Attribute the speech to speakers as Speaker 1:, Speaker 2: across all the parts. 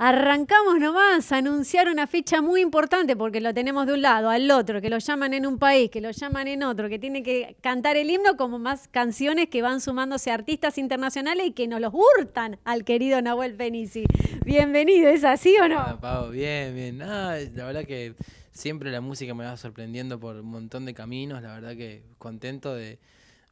Speaker 1: Arrancamos nomás a anunciar una fecha muy importante porque lo tenemos de un lado al otro, que lo llaman en un país, que lo llaman en otro, que tiene que cantar el himno como más canciones que van sumándose artistas internacionales y que nos los hurtan al querido Nahuel Penici. Bienvenido, ¿es así o no?
Speaker 2: Ah, bien, bien. la verdad que siempre la música me va sorprendiendo por un montón de caminos, la verdad que contento de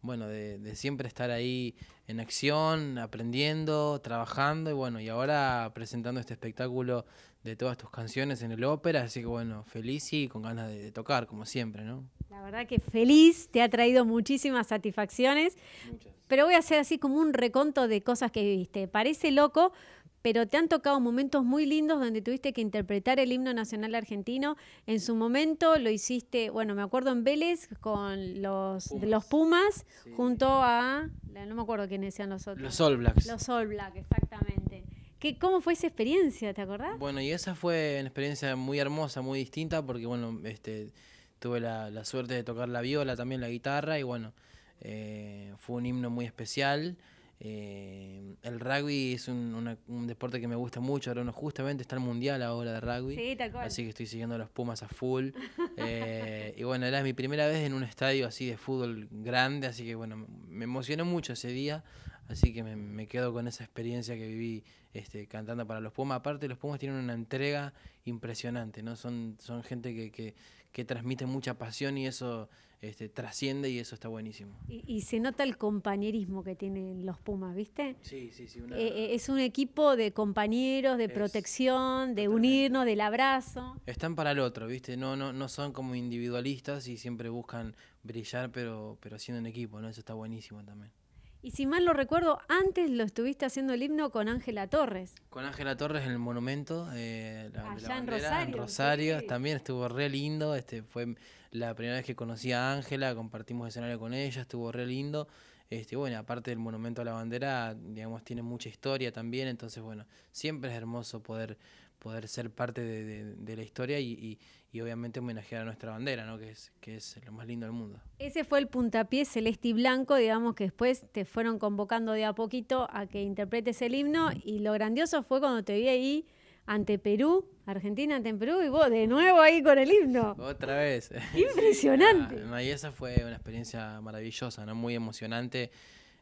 Speaker 2: bueno, de, siempre estar ahí en acción, aprendiendo, trabajando y bueno, y ahora presentando este espectáculo de todas tus canciones en el ópera, así que bueno, feliz y con ganas de, tocar, como siempre, ¿no?
Speaker 1: La verdad que feliz, te ha traído muchísimas satisfacciones, pero voy a hacer así como un reconto de cosas que viste, Parece loco, pero te han tocado momentos muy lindos donde tuviste que interpretar el himno nacional argentino. En su momento lo hiciste, bueno, me acuerdo en Vélez con los Pumas, los Pumas junto a, no me acuerdo quiénes eran los otros. Los All Blacks. Los All Blacks, exactamente. ¿Cómo fue esa experiencia, te acordás?
Speaker 2: Bueno, y esa fue una experiencia muy hermosa, muy distinta, porque bueno, este, tuve la, suerte de tocar la viola, también la guitarra, y bueno, eh, fue un himno muy especial. Eh, el rugby es un, un, deporte que me gusta mucho. Ahora, justamente está el mundial ahora de rugby. Así que estoy siguiendo a los Pumas a full. Eh, y bueno, era mi primera vez en un estadio así de fútbol grande. Así que bueno, me emocionó mucho ese día. Así que me, quedo con esa experiencia que viví este, cantando para los Pumas. Aparte, los Pumas tienen una entrega impresionante, ¿no? Son, son gente que, que transmite mucha pasión y eso este, trasciende y eso está buenísimo.
Speaker 1: Y, se nota el compañerismo que tienen los Pumas, ¿viste? Sí, sí, sí. Eh, eh, es un equipo de compañeros, de protección, de unirnos, del abrazo.
Speaker 2: Están para el otro, ¿viste? No, no, no son como individualistas y siempre buscan brillar, pero, pero siendo un equipo, ¿no? Eso está buenísimo también.
Speaker 1: Y si mal lo recuerdo, antes lo estuviste haciendo el himno con Ángela Torres.
Speaker 2: Con Ángela Torres en el monumento, eh, la, bandera, en Rosario. En Rosario También estuvo re lindo. Este, fue la primera vez que conocí a Ángela, compartimos escenario con ella, estuvo re lindo. Este, bueno, aparte del monumento a la bandera, digamos, tiene mucha historia también, entonces bueno, siempre es hermoso poder poder ser parte de, la historia y, obviamente homenajear a nuestra bandera, ¿no? que, es, que es lo más lindo del mundo.
Speaker 1: Ese fue el puntapié celeste y blanco, digamos que después te fueron convocando de a poquito a que interpretes el himno y lo grandioso fue cuando te vi ahí ante Perú, Argentina ante Perú y vos de nuevo ahí con el himno.
Speaker 2: Otra vez. Impresionante. Ah, y esa fue una experiencia maravillosa, muy emocionante.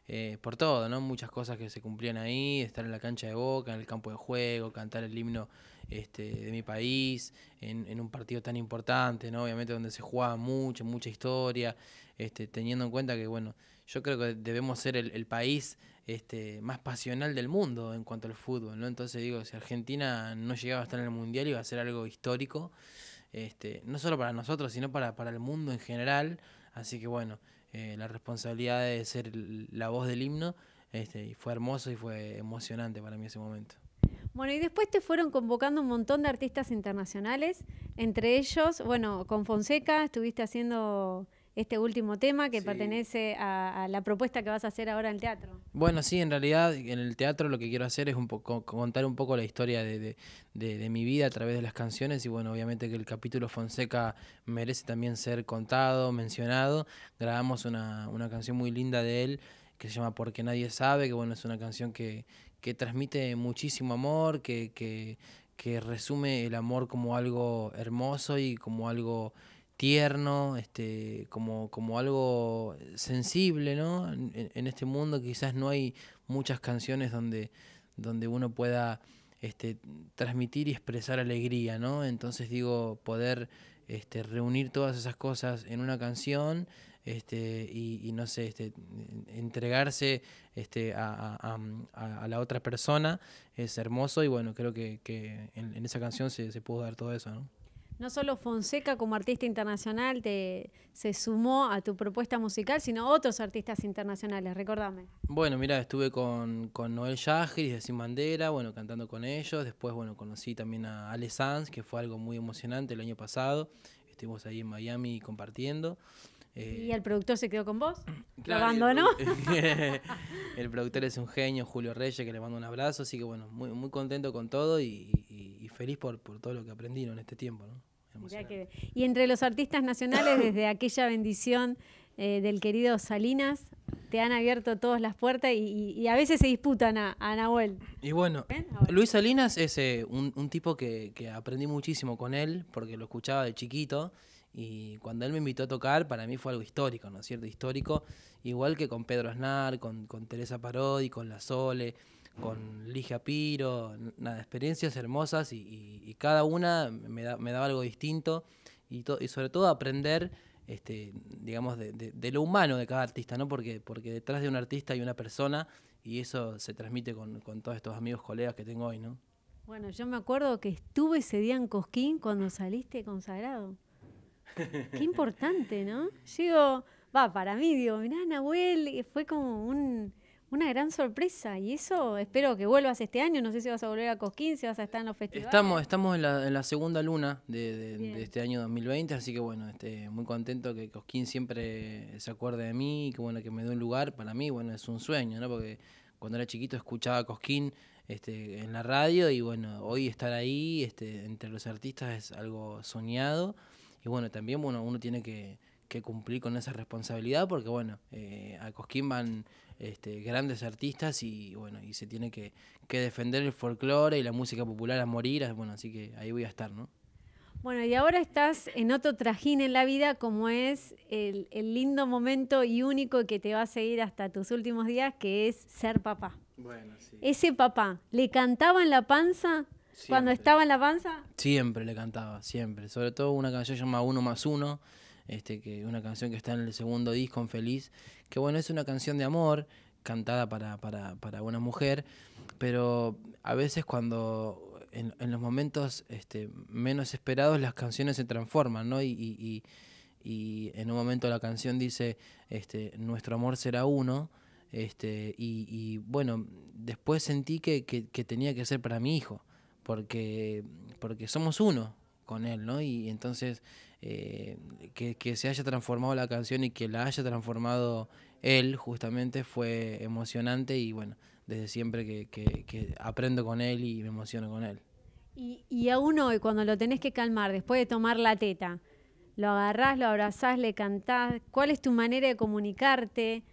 Speaker 2: Eh, por todo, ¿no? Muchas cosas que se cumplían ahí, estar en la cancha de Boca, en el campo de juego, cantar el himno este, de mi país, en, un partido tan importante, ¿no? Obviamente donde se jugaba mucho, mucha historia, este, teniendo en cuenta que, bueno, yo creo que debemos ser el, país este, más pasional del mundo en cuanto al fútbol, ¿no? Entonces digo, si Argentina no llegaba a estar en el Mundial iba a ser algo histórico, este, no solo para nosotros, sino para, para el mundo en general, así que bueno, eh, la responsabilidad de ser la voz del himno. Este, y fue hermoso y fue emocionante para mí ese momento.
Speaker 1: Bueno, y después te fueron convocando un montón de artistas internacionales, entre ellos, bueno, con Fonseca estuviste haciendo este último tema que pertenece a, la propuesta que vas a hacer ahora en el teatro.
Speaker 2: Bueno, sí, en realidad en el teatro lo que quiero hacer es un poco, contar un poco la historia de, mi vida a través de las canciones y bueno, obviamente que el capítulo Fonseca merece también ser contado, mencionado. Grabamos una, canción muy linda de él que se llama Porque Nadie Sabe, que bueno, es una canción que, que transmite muchísimo amor, que, que resume el amor como algo hermoso y como algo tierno, este, como, como algo sensible, ¿no? En, este mundo quizás no hay muchas canciones donde, donde uno pueda este, transmitir y expresar alegría, ¿no? Entonces digo, poder este, reunir todas esas cosas en una canción este, y, y no sé, este, entregarse este, a, a, la otra persona es hermoso y bueno, creo que, en, esa canción se, se pudo dar todo eso, ¿no?
Speaker 1: No solo Fonseca como artista internacional se sumó a tu propuesta musical, sino otros artistas internacionales, recordame.
Speaker 2: Bueno, mira, estuve con, Noel Yagiris de Sin Bandera, bueno, cantando con ellos. Después, bueno, conocí también a Ale Sanz, que fue algo muy emocionante el año pasado. Estuvimos ahí en Miami compartiendo. Eh,
Speaker 1: ¿Y el productor se quedó con vos? grabando, ¿Lo abandonó?
Speaker 2: El, productor es un genio, Julio Reyes, que le mando un abrazo. Así que bueno, muy, muy contento con todo y, feliz por, todo lo que aprendieron en este tiempo. ¿no?
Speaker 1: y entre los artistas nacionales, desde aquella bendición eh, del querido Salinas, te han abierto todas las puertas y, a veces se disputan a, Nahuel.
Speaker 2: Y bueno, ¿Eh? Luis Salinas es un, un, tipo que, que aprendí muchísimo con él porque lo escuchaba de chiquito. Y cuando él me invitó a tocar, para mí fue algo histórico, ¿no es cierto? Histórico, igual que con Pedro Aznar, con, Teresa Parodi, con La Sole, con Ligia Piro, nada, experiencias hermosas y, cada una me, da, me, daba algo distinto y, sobre todo aprender, este, digamos, de, lo humano de cada artista, ¿no? Porque, porque detrás de un artista hay una persona y eso se transmite con, con todos estos amigos, colegas que tengo hoy, ¿no?
Speaker 1: Bueno, yo me acuerdo que estuve ese día en Cosquín cuando saliste con Sagrado Qué importante, ¿no? Llego, va, para mí, digo, mirá, Nahuel, eh, fue como una gran sorpresa y eso espero que vuelvas este año, no sé si vas a volver a Cosquín, si vas a estar en los festivales. Estamos,
Speaker 2: estamos en, la, segunda luna de, este año 2020, así que bueno, este, muy contento que Cosquín siempre se acuerde de mí, que bueno, que me dé un lugar, para mí, bueno, es un sueño, ¿no? Porque cuando era chiquito escuchaba a Cosquín este, en la radio y bueno, hoy estar ahí este, entre los artistas es algo soñado y bueno, también bueno, uno tiene que, cumplir con esa responsabilidad porque bueno, eh, a Cosquín van este, grandes artistas y bueno, y se tiene que, defender el folclore y la música popular a morir, bueno, así que ahí voy a estar, ¿no?
Speaker 1: Bueno, y ahora estás en otro trajín en la vida, como es el, lindo momento y único que te va a seguir hasta tus últimos días, que es ser papá. Bueno, sí. Ese papá, ¿le cantaba en la panza? ¿Cuando estaba en la panza?
Speaker 2: Siempre le cantaba, siempre. Sobre todo una canción llamada Uno más Uno, este, que una canción que está en el segundo disco, en Feliz, que bueno, es una canción de amor, cantada para, una mujer, pero a veces cuando en, los momentos este, menos esperados las canciones se transforman, ¿no? Y, y, y, en un momento la canción dice, este, nuestro amor será uno, este, y, bueno, después sentí que tenía que ser para mi hijo porque, somos uno con él, ¿no? Y entonces eh, que, se haya transformado la canción y que la haya transformado él justamente fue emocionante y bueno, desde siempre que, aprendo con él y me emociono con él.
Speaker 1: Y, y, aún hoy, cuando lo tenés que calmar, después de tomar la teta, lo agarrás, lo abrazás, le cantás, ¿cuál es tu manera de comunicarte?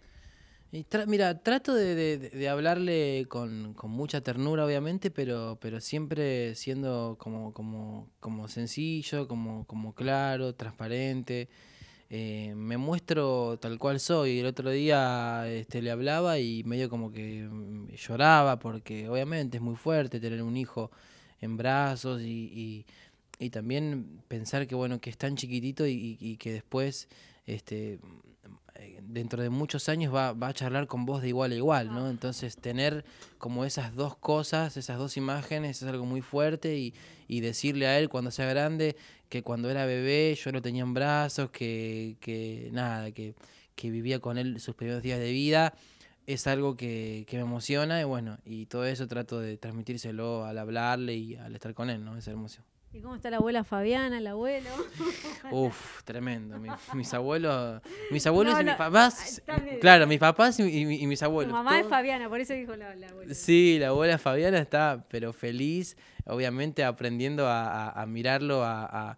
Speaker 2: mira, trato de, hablarle con, mucha ternura, obviamente, pero, pero siempre siendo como, como, como sencillo, como, como claro, transparente. Eh, me muestro tal cual soy. El otro día este, le hablaba y medio como que mm, lloraba porque obviamente es muy fuerte tener un hijo en brazos y, también pensar que bueno que es tan chiquitito y, y que después este, dentro de muchos años va, a charlar con vos de igual a igual, ¿no? Entonces tener como esas dos cosas, esas dos imágenes es algo muy fuerte y, decirle a él cuando sea grande que cuando era bebé yo lo tenía en brazos, que, nada, que, vivía con él sus primeros días de vida, es algo que, me emociona y bueno, y todo eso trato de transmitírselo al hablarle y al estar con él, ¿no? Es hermoso. ¿Y
Speaker 1: cómo está la abuela Fabiana, el abuelo?
Speaker 2: Uf, tremendo. Mis, abuelos, mis abuelos y mis papás. Claro, mis papás y, mis abuelos. Tu
Speaker 1: mamá es Fabiana, por eso dijo la, abuela.
Speaker 2: Sí, la abuela Fabiana está, pero feliz, obviamente aprendiendo a, mirarlo a,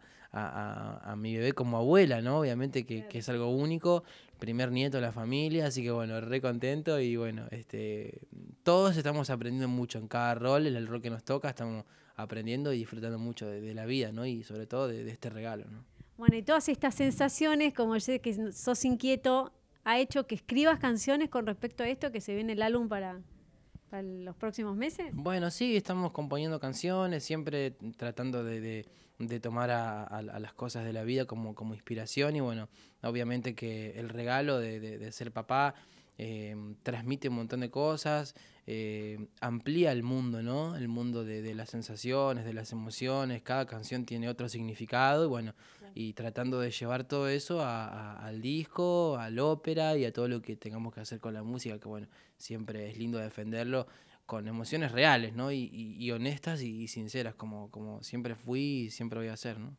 Speaker 2: mi bebé como abuela, ¿no? Obviamente que, es algo único primer nieto de la familia, así que bueno, re contento y bueno, este, todos estamos aprendiendo mucho en cada rol, el rol que nos toca, estamos aprendiendo y disfrutando mucho de, la vida, ¿no? Y sobre todo de, este regalo, ¿no?
Speaker 1: Bueno, y todas estas sensaciones, como yo sé que sos inquieto, ha hecho que escribas canciones con respecto a esto que se viene el álbum para, los próximos meses?
Speaker 2: Bueno, sí, estamos componiendo canciones, siempre tratando de, tomar a, las cosas de la vida como, como inspiración y bueno, obviamente que el regalo de, de ser papá Em, transmite un montón de cosas, em, amplía el mundo, ¿no? El mundo de, las sensaciones, de las emociones, cada canción tiene otro significado, y bueno, y tratando de llevar todo eso al disco, al ópera y a todo lo que tengamos que hacer con la música, que bueno, siempre es lindo defenderlo con emociones reales, ¿no? Y, honestas y, sinceras, como, como siempre fui y siempre voy a ser, ¿no?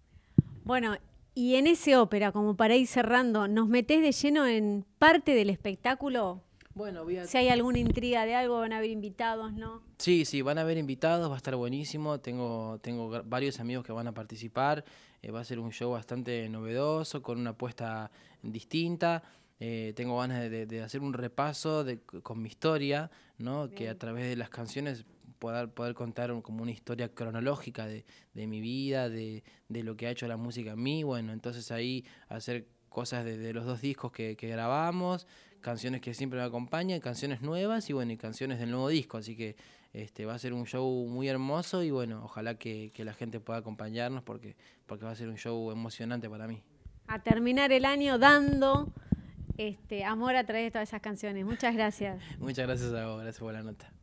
Speaker 1: Bueno, y en ese ópera, como para ir cerrando, ¿nos metés de lleno en parte del espectáculo? Bueno, Si hay alguna intriga de algo, van a haber invitados, ¿no?
Speaker 2: Sí, sí, van a haber invitados, va a estar buenísimo. Tengo, tengo varios amigos que van a participar. Eh, va a ser un show bastante novedoso, con una apuesta distinta. Eh, tengo ganas de, hacer un repaso con mi historia, ¿no? que a través de las canciones poder, contar como una historia cronológica de, de mi vida, de, lo que ha hecho la música a mí. Bueno, entonces ahí hacer cosas de, los dos discos que, que, grabamos, canciones que siempre me acompañan, canciones nuevas y bueno, y canciones del nuevo disco. Así que este, va a ser un show muy hermoso y bueno, ojalá que, la gente pueda acompañarnos porque, porque va a ser un show emocionante para mí.
Speaker 1: A terminar el año dando este, amor a través de todas esas canciones. Muchas gracias.
Speaker 2: Muchas gracias a vos, gracias por la nota.